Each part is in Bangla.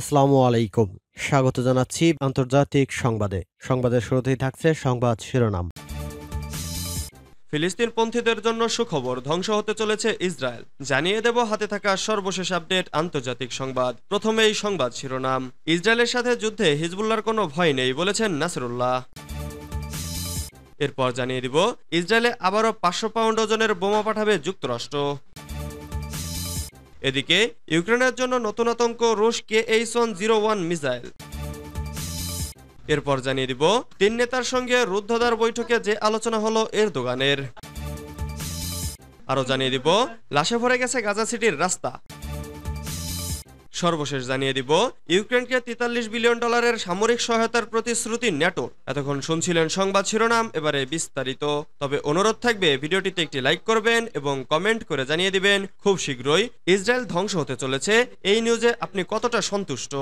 আসসালামু আলাইকুম স্বাগত জানাচ্ছি আন্তর্জাতিক সংবাদে সংবাদের শুরুতেই থাকছে সংবাদ শিরোনাম ফিলিস্তিন পন্থীদের জন্য সুখবর ধ্বংস হতে চলেছে ইসরায়েল জানিয়ে দেব হাতে থাকা সর্বশেষ আপডেট আন্তর্জাতিক সংবাদ প্রথমে এই সংবাদ শিরোনাম ইসরায়েলের সাথে যুদ্ধে হিজবুল্লার কোনো ভয় নেই বলেছেন নাসরুল্লাহ এরপর জানিয়ে দিব ইসরায়েলে আবারও পাঁচশো পাউন্ড ওজনের বোমা পাঠাবে যুক্তরাষ্ট্র এদিকে ইউক্রেনের জন্য নতুন আতঙ্ক রুশ K H zero one missile এরপর জানিয়ে দিব তিন নেতার সঙ্গে রুদ্ধদার বৈঠকে যে আলোচনা হলো এর দোকানের আরও জানিয়ে দিব লাশে ভরে গেছে গাজা সিটির রাস্তা সর্বশেষ জানিয়ে দিব ইউক্রেনকে তেতাল্লিশ বিলিয়ন ডলারের সামরিক সহায়তার প্রতিশ্রুতি ন্যাটো এতক্ষণ শুনছিলেন সংবাদ শিরোনাম এবারে বিস্তারিত তবে অনুরোধ থাকবে ভিডিওটিতে একটি লাইক করবেন এবং কমেন্ট করে জানিয়ে দিবেন খুব শীঘ্রই ইসরায়েল ধ্বংস হতে চলেছে এই নিউজে আপনি কতটা সন্তুষ্ট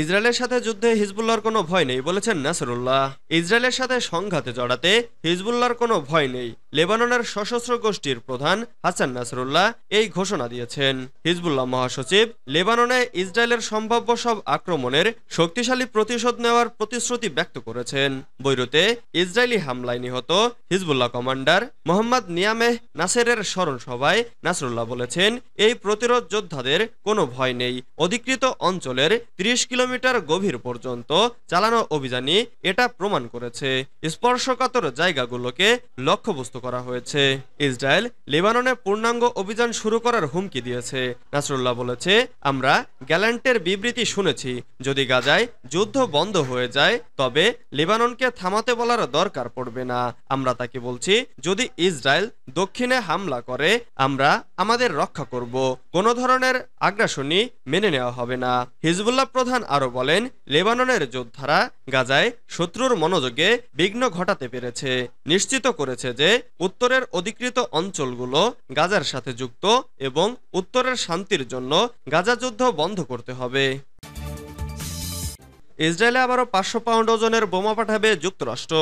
ইসরায়েলের সাথে যুদ্ধে হিজবুল্লার কোনো ভয় নেই বলেছেন নাসরুল্লাহ ইসরায়েলের সাথে সংঘাতে জড়াতে হিজবুল্লার কোনো ভয় নেই লেবাননের সশস্ত্র গোষ্ঠীর প্রধান হাসান নাসরুল্লাহ এই ঘোষণা দিয়েছেন হিজবুল্লাহ মহাসচিব লেবাননে ইসরায়েলের সম্ভাব্য সব আক্রমণের শক্তিশালী প্রতিশোধ নেওয়ার প্রতিশ্রুতি ব্যক্ত করেছেন বৈরুতে ইসরায়েলি হামলায় নিহত হিজবুল্লাহ কমান্ডার মোহাম্মদ নিয়ামেহ নাসেরের স্মরণ সভায় নাসরুল্লাহ বলেছেন এই প্রতিরোধ যোদ্ধাদের কোনো ভয় নেই অধিকৃত অঞ্চলের ত্রিশ কিলোমিটার গভীর পর্যন্ত চালানো অভিযানই এটা প্রমাণ করেছে স্পর্শকাতর জায়গাগুলোকে লক্ষ্যবস্তু করা হয়েছে ইসরায়েল লেবাননে পূর্ণাঙ্গ অভিযান শুরু করার হুমকি দিয়েছে নাসরুল্লাহ বলেছে আমরা গ্যালান্টের বিবৃতি শুনেছি যদি গাজায় যুদ্ধ বন্ধ হয়ে যায় তবে লেবাননকে থামাতে বলার দরকার পড়বে না আমরা তাকে বলছি যদি ইসরায়েল দক্ষিণে হামলা করে আমরা আমাদের রক্ষা করব কোনো ধরনের আগ্রাসনী মেনে নেওয়া হবে না হিজবুল্লাহ প্রধান আরও বলেন লেবাননের যোদ্ধারা গাজায় শত্রুর মনোযোগে বিঘ্ন ঘটাতে পেরেছে নিশ্চিত করেছে যে উত্তরের অধিকৃত অঞ্চলগুলো গাজার সাথে যুক্ত এবং উত্তরের শান্তির জন্য গাজা যুদ্ধ বন্ধ করতে হবে ইসরায়েলে আবারও পাঁচশো পাউন্ড ওজনের বোমা পাঠাবে যুক্তরাষ্ট্র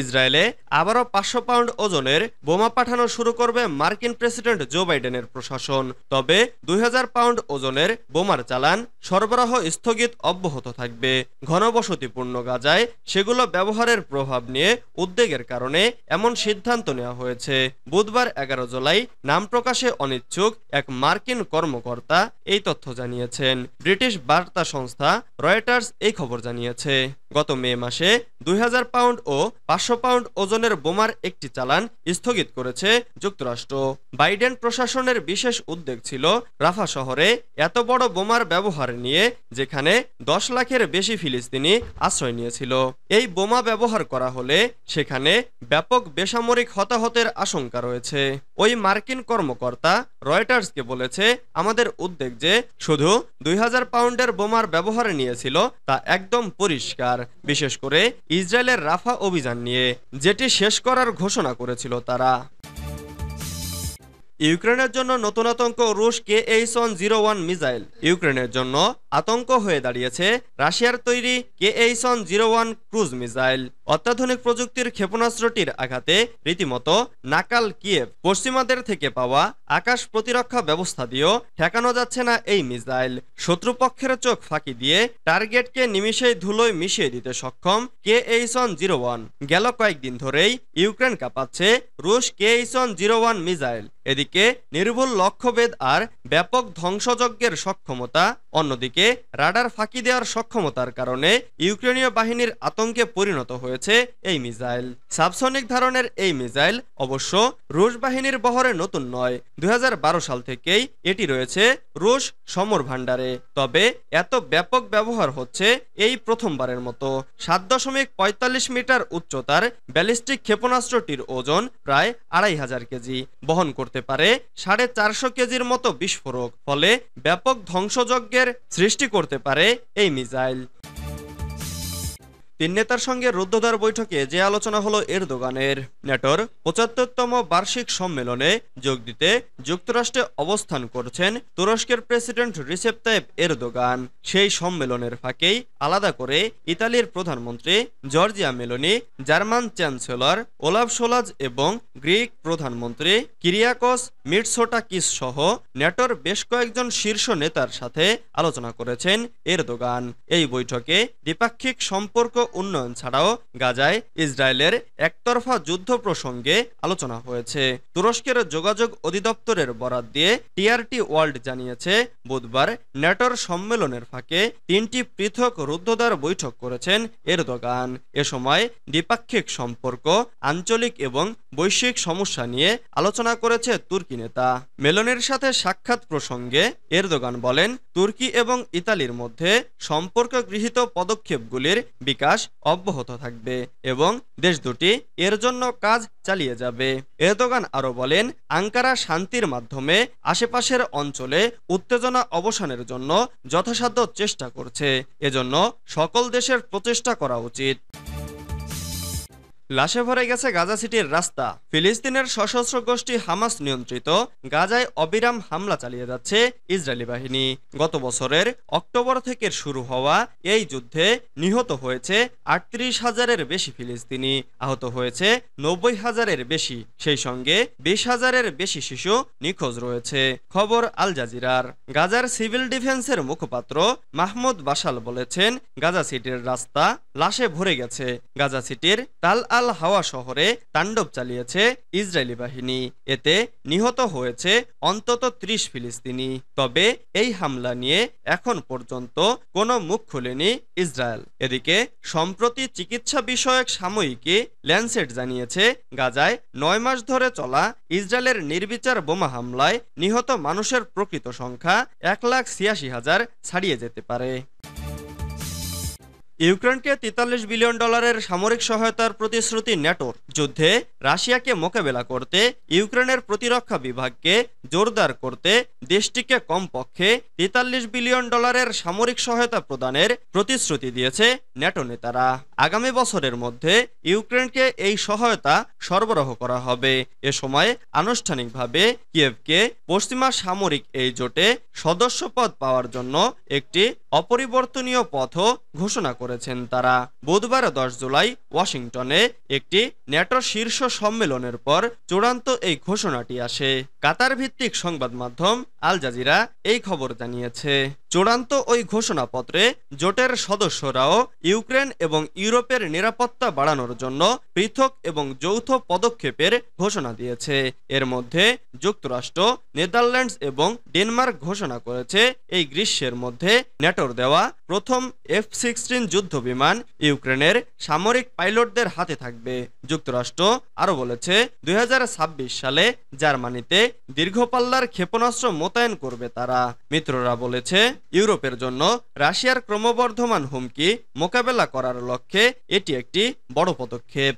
ইসরায়েলে আবারও পাঁচশো পাউন্ড ওজনের বোমা পাঠানো শুরু করবে মার্কিন প্রেসিডেন্ট জো বাইডেনের প্রশাসন তবে দুই পাউন্ড ওজনের বোমার চালান সরবরাহ স্থগিত অব্যাহত থাকবে ঘনবসতিপূর্ণ গাজায় সেগুলো ব্যবহারের প্রভাব নিয়ে উদ্বেগের কারণে এমন সিদ্ধান্ত নেওয়া হয়েছে বুধবার এগারো জুলাই নাম প্রকাশে অনিচ্ছুক এক মার্কিন কর্মকর্তা এই তথ্য জানিয়েছেন ব্রিটিশ বার্তা সংস্থা রয়টার্স এই খবর জানিয়েছে গত মে মাসে দুই পাউন্ড ও পাঁচশো পাউন্ড ওজনের বোমার একটি চালান স্থগিত করেছে যুক্তরাষ্ট্র বাইডেন প্রশাসনের বিশেষ উদ্যোগ ছিল রাফা শহরে এত বড় বোমার ব্যবহার নিয়ে যেখানে দশ লাখের বেশি ফিলিস্তিনি আশ্রয় নিয়েছিল এই বোমা ব্যবহার করা হলে সেখানে ব্যাপক বেসামরিক হতাহতের আশঙ্কা রয়েছে ওই মার্কিন কর্মকর্তা রয়টার্সকে বলেছে আমাদের উদ্বেগ যে শুধু দুই পাউন্ডের বোমার ব্যবহার নিয়েছিল তা একদম পরিষ্কার বিশেষ করে ইসরায়েলের রাফা অভিযান নিয়ে যেটি শেষ করার ঘোষণা করেছিল তারা ইউক্রেনের জন্য নতুন আতঙ্ক রুশ K H one zero one missile ইউক্রেনের জন্য আতঙ্ক হয়ে দাঁড়িয়েছে রাশিয়ার তৈরি K H one zero one cruise missile অত্যাধুনিক প্রযুক্তির ক্ষেপণাস্ত্রটির আঘাতে রীতিমতো নাকাল কিয়েভ পশ্চিমাদের থেকে পাওয়া আকাশ প্রতিরক্ষা ব্যবস্থা দিয়েও ঠেকানো যাচ্ছে না এই মিসাইল শত্রুপক্ষের চোখ ফাঁকি দিয়ে টার্গেটকে নিমিশেই ধুলোয় মিশিয়ে দিতে সক্ষম কে এইসন জিরো ওয়ান গেল কয়েকদিন ধরেই ইউক্রেন কাঁপাচ্ছে রুশ K H zero one missile এদিকে নির্ভুল লক্ষ্যভেদ আর ব্যাপক ধ্বংসযজ্ঞের সক্ষমতা অন্যদিকে রাডার ফাঁকি দেওয়ার সক্ষমতার কারণে ইউক্রেনীয় বাহিনীর আতঙ্কে পরিণত হয়ে রয়েছে এই মিসাইল সাবসনিক ধরনের এই মিসাইল অবশ্য রুশ বাহিনীর বহরে নতুন নয় দুই সাল থেকেই এটি রয়েছে রুশ সমর ভাণ্ডারে তবে এত ব্যাপক ব্যবহার হচ্ছে এই প্রথমবারের মতো সাত দশমিক পঁয়তাল্লিশ মিটার উচ্চতার ব্যালিস্টিক ক্ষেপণাস্ত্রটির ওজন প্রায় আড়াই হাজার কেজি বহন করতে পারে সাড়ে চারশো কেজির মতো বিস্ফোরক ফলে ব্যাপক ধ্বংসযজ্ঞের সৃষ্টি করতে পারে এই মিসাইল তিন নেতার সঙ্গে রুদ্ধদ্বার বৈঠকে যে আলোচনা হলো এরদোগানের নেটোর পঁচাত্তরতম বার্ষিক সম্মেলনে যোগ দিতে যুক্তরাষ্ট্রে অবস্থান করছেন তুরস্কের প্রেসিডেন্ট রিসেপ তাইব এরদোগান সেই সম্মেলনের ফাঁকেই আলাদা করে ইতালির প্রধানমন্ত্রী Giorgia Meloni German chancellor Olaf Scholz এবং গ্রিক প্রধানমন্ত্রী কিরিয়াকস মিটসোটাকিস সহ নেটোর বেশ কয়েকজন শীর্ষ নেতার সাথে আলোচনা করেছেন এরদোগান এই বৈঠকে দ্বিপাক্ষিক সম্পর্ক উন্নয়ন ছাড়াও গাজায় ইসরায়েলের একতরফা যুদ্ধ প্রসঙ্গে আলোচনা হয়েছে তুরস্কের যোগাযোগ অধিদপ্তরের বরাত দিয়ে টিআরটি ওয়ার্ল্ড জানিয়েছে বুধবার নেটোর সম্মেলনের ফাঁকে তিনটি পৃথক রুদ্ধদ্বার বৈঠক করেছেন এরদোগান এ সময় দ্বিপাক্ষিক সম্পর্ক আঞ্চলিক এবং বৈশ্বিক সমস্যা নিয়ে আলোচনা করেছে তুর্কি নেতা মেলনের সাথে সাক্ষাৎ প্রসঙ্গে এরদোগান বলেন তুর্কি এবং ইতালির মধ্যে সম্পর্ক গৃহীত পদক্ষেপগুলির বিকাশ অব্যাহত থাকবে এবং দেশ দুটি এর জন্য কাজ চালিয়ে যাবে এরদোগান আরও বলেন আঙ্কারা শান্তির মাধ্যমে আশেপাশের অঞ্চলে উত্তেজনা অবসানের জন্য যথাসাধ্য চেষ্টা করছে এজন্য সকল দেশের প্রচেষ্টা করা উচিত লাশে ভরে গেছে গাজা সিটির রাস্তা ফিলিস্তিনের সশস্ত্র গোষ্ঠী হামাস নিয়ন্ত্রিত গাজায় অবিরাম হামলা চালিয়ে যাচ্ছে ইসরায়েলি বাহিনী গত বছরের অক্টোবর থেকে শুরু হওয়া এই যুদ্ধে নিহত হয়েছে আটত্রিশ হাজারের বেশি ফিলিস্তিনি আহত হয়েছে নব্বই হাজারের বেশি সেই সঙ্গে বিশ হাজারের বেশি শিশু নিখোঁজ রয়েছে খবর আল জাজিরার গাজার সিভিল ডিফেন্সের মুখপাত্র মাহমুদ বাসাল বলেছেন গাজা সিটির রাস্তা লাশে ভরে গেছে গাজা সিটির তাল আল আল হাওয়া শহরে তাণ্ডব চালিয়েছে ইসরায়েলি বাহিনী এতে নিহত হয়েছে অন্তত ত্রিশ ফিলিস্তিনি তবে এই হামলা নিয়ে এখন পর্যন্ত কোনো মুখ খুলেনি ইসরায়েল এদিকে সম্প্রতি চিকিৎসা বিষয়ক সাময়িকী ল্যান্সেট জানিয়েছে গাজায় নয় মাস ধরে চলা ইসরায়েলের নির্বিচার বোমা হামলায় নিহত মানুষের প্রকৃত সংখ্যা এক লাখ ছিয়াশি হাজার ছাড়িয়ে যেতে পারে ইউক্রেনকে তেতাল্লিশ বিলিয়ন ডলারের সামরিক সহায়তার প্রতিশ্রুতি ন্যাটোর যুদ্ধে রাশিয়াকে মোকাবেলা করতে ইউক্রেনের প্রতিরক্ষা বিভাগকে জোরদার করতে দেশটিকে কমপক্ষে তেতাল্লিশ বিলিয়ন ডলারের সামরিক সহায়তা প্রদানের প্রতিশ্রুতি দিয়েছে ন্যাটো নেতারা আগামী বছরের মধ্যে ইউক্রেনকে এই সহায়তা সরবরাহ করা হবে এ সময় আনুষ্ঠানিকভাবে কিয়েভকে পশ্চিমা সামরিক এই জোটে সদস্যপদ পাওয়ার জন্য একটি অপরিবর্তনীয় পথও ঘোষণা করেছেন তারা বুধবার দশ জুলাই ওয়াশিংটনে একটি ন্যাটো শীর্ষ সম্মেলনের পর চূড়ান্ত এই ঘোষণাটি আসে কাতার ভিত্তিক সংবাদ মাধ্যম আল জাজিরা এই খবর জানিয়েছে চূড়ান্ত ওই ঘোষণাপত্রে জোটের সদস্যরাও ইউক্রেন এবং ইউরোপের নিরাপত্তা বাড়ানোর জন্য পৃথক এবং যৌথ পদক্ষেপের ঘোষণা দিয়েছে এর মধ্যে যুক্তরাষ্ট্র নেদারল্যান্ডস এবং ডেনমার্ক ঘোষণা করেছে এই গ্রীষ্মের মধ্যে ন্যাটোর দেওয়া প্রথম এফ সিক্সটিন যুদ্ধ বিমান ইউক্রেনের সামরিক পাইলটদের হাতে থাকবে যুক্তরাষ্ট্র আরও বলেছে দুই সালে জার্মানিতে দীর্ঘপাল্লার ক্ষেপণাস্ত্র মোতায়েন করবে তারা মিত্ররা বলেছে ইউরোপের জন্য রাশিয়ার ক্রমবর্ধমান হুমকি মোকাবেলা করার লক্ষ্যে এটি একটি বড় পদক্ষেপ